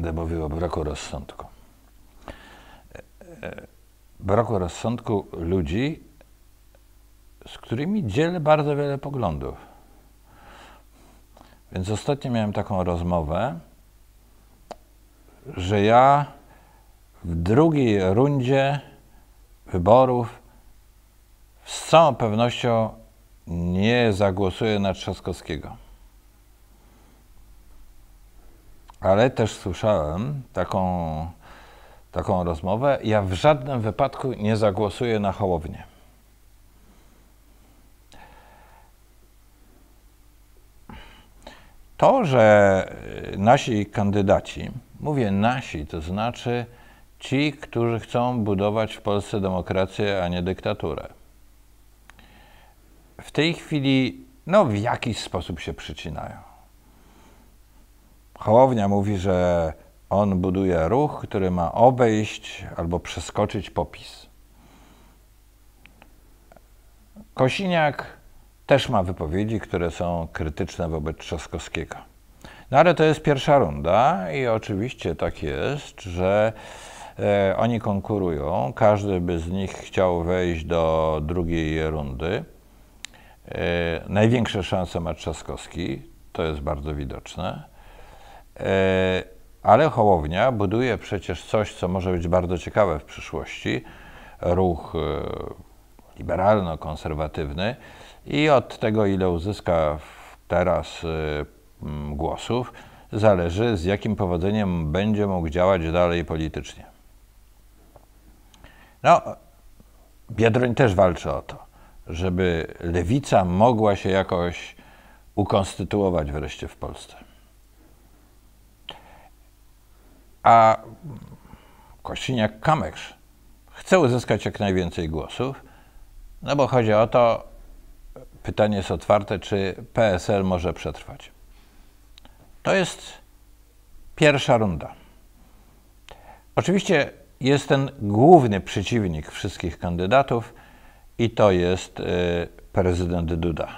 będę mówił o braku rozsądku. E, e, braku rozsądku ludzi, z którymi dzielę bardzo wiele poglądów. Więc ostatnio miałem taką rozmowę, że ja w drugiej rundzie wyborów z całą pewnością nie zagłosuję na Trzaskowskiego. ale też słyszałem taką, taką rozmowę. Ja w żadnym wypadku nie zagłosuję na Hołownię. To, że y, nasi kandydaci, mówię nasi, to znaczy ci, którzy chcą budować w Polsce demokrację, a nie dyktaturę, w tej chwili no, w jakiś sposób się przycinają. Hołownia mówi, że on buduje ruch, który ma obejść albo przeskoczyć popis. Kosiniak też ma wypowiedzi, które są krytyczne wobec Trzaskowskiego. No ale to jest pierwsza runda i oczywiście tak jest, że e, oni konkurują. Każdy by z nich chciał wejść do drugiej rundy. E, największe szanse ma Trzaskowski, to jest bardzo widoczne. E, ale Hołownia buduje przecież coś, co może być bardzo ciekawe w przyszłości. Ruch e, liberalno-konserwatywny i od tego, ile uzyska teraz e, głosów, zależy, z jakim powodzeniem będzie mógł działać dalej politycznie. No, Biedroń też walczy o to, żeby lewica mogła się jakoś ukonstytuować wreszcie w Polsce. A Kościniak-Kamysz chce uzyskać jak najwięcej głosów, no bo chodzi o to, pytanie jest otwarte, czy PSL może przetrwać. To jest pierwsza runda. Oczywiście jest ten główny przeciwnik wszystkich kandydatów i to jest y, prezydent Duda.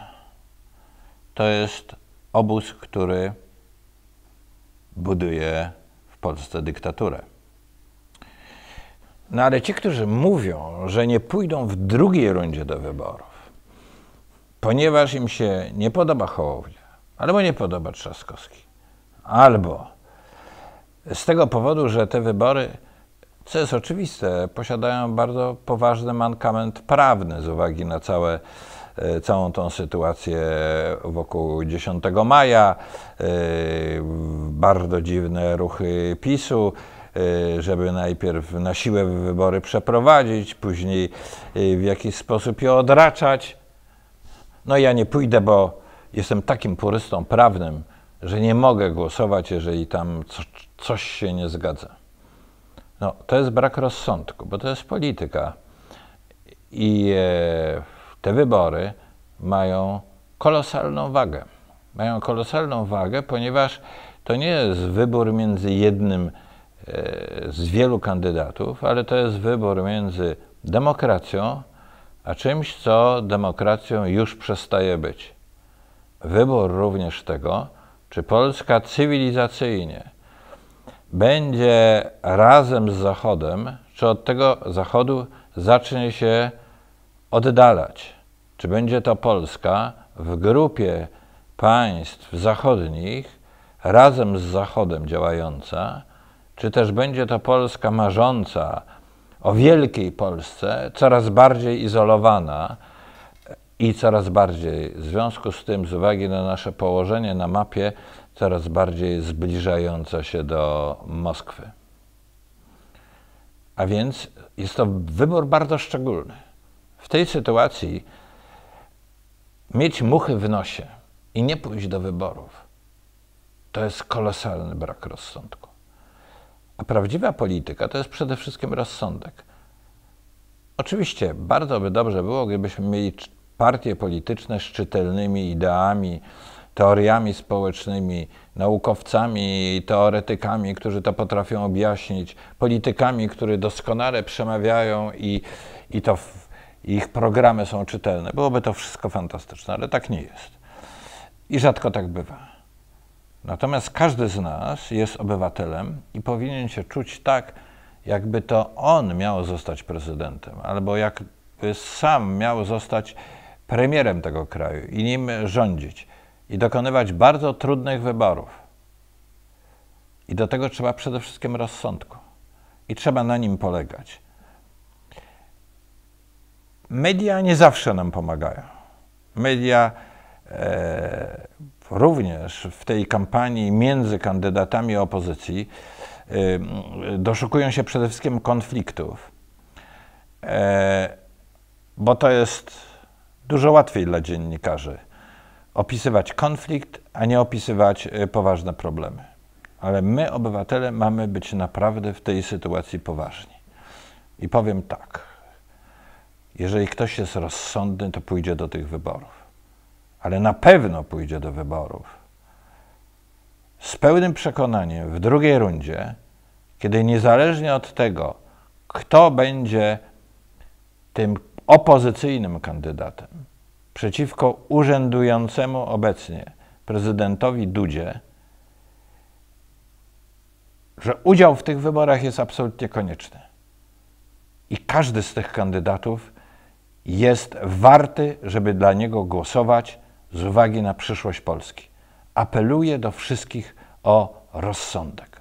To jest obóz, który buduje Polsce dyktaturę. No ale ci, którzy mówią, że nie pójdą w drugiej rundzie do wyborów, ponieważ im się nie podoba Hołownia, albo nie podoba Trzaskowski, albo z tego powodu, że te wybory, co jest oczywiste, posiadają bardzo poważny mankament prawny z uwagi na całe E, całą tą sytuację wokół 10 maja, e, bardzo dziwne ruchy PiSu e, żeby najpierw na siłę wybory przeprowadzić, później w jakiś sposób je odraczać. No ja nie pójdę, bo jestem takim purystą prawnym, że nie mogę głosować, jeżeli tam coś się nie zgadza. No, to jest brak rozsądku, bo to jest polityka. I e, te wybory mają kolosalną wagę. Mają kolosalną wagę, ponieważ to nie jest wybór między jednym e, z wielu kandydatów, ale to jest wybór między demokracją a czymś, co demokracją już przestaje być. Wybór również tego, czy Polska cywilizacyjnie będzie razem z Zachodem, czy od tego Zachodu zacznie się oddalać. Czy będzie to Polska w grupie państw zachodnich, razem z Zachodem działająca, czy też będzie to Polska marząca o wielkiej Polsce, coraz bardziej izolowana i coraz bardziej, w związku z tym, z uwagi na nasze położenie na mapie, coraz bardziej zbliżająca się do Moskwy. A więc jest to wybór bardzo szczególny w tej sytuacji mieć muchy w nosie i nie pójść do wyborów, to jest kolosalny brak rozsądku. A prawdziwa polityka to jest przede wszystkim rozsądek. Oczywiście bardzo by dobrze było, gdybyśmy mieli partie polityczne z czytelnymi ideami, teoriami społecznymi, naukowcami, i teoretykami, którzy to potrafią objaśnić, politykami, którzy doskonale przemawiają i, i to w ich programy są czytelne. Byłoby to wszystko fantastyczne, ale tak nie jest. I rzadko tak bywa. Natomiast każdy z nas jest obywatelem i powinien się czuć tak, jakby to on miał zostać prezydentem, albo jakby sam miał zostać premierem tego kraju i nim rządzić i dokonywać bardzo trudnych wyborów. I do tego trzeba przede wszystkim rozsądku. I trzeba na nim polegać. Media nie zawsze nam pomagają. Media e, również w tej kampanii między kandydatami opozycji e, doszukują się przede wszystkim konfliktów, e, bo to jest dużo łatwiej dla dziennikarzy opisywać konflikt, a nie opisywać e, poważne problemy. Ale my, obywatele, mamy być naprawdę w tej sytuacji poważni. I powiem tak. Jeżeli ktoś jest rozsądny, to pójdzie do tych wyborów. Ale na pewno pójdzie do wyborów. Z pełnym przekonaniem w drugiej rundzie, kiedy niezależnie od tego, kto będzie tym opozycyjnym kandydatem przeciwko urzędującemu obecnie prezydentowi Dudzie, że udział w tych wyborach jest absolutnie konieczny. I każdy z tych kandydatów jest warty, żeby dla niego głosować z uwagi na przyszłość Polski. Apeluję do wszystkich o rozsądek.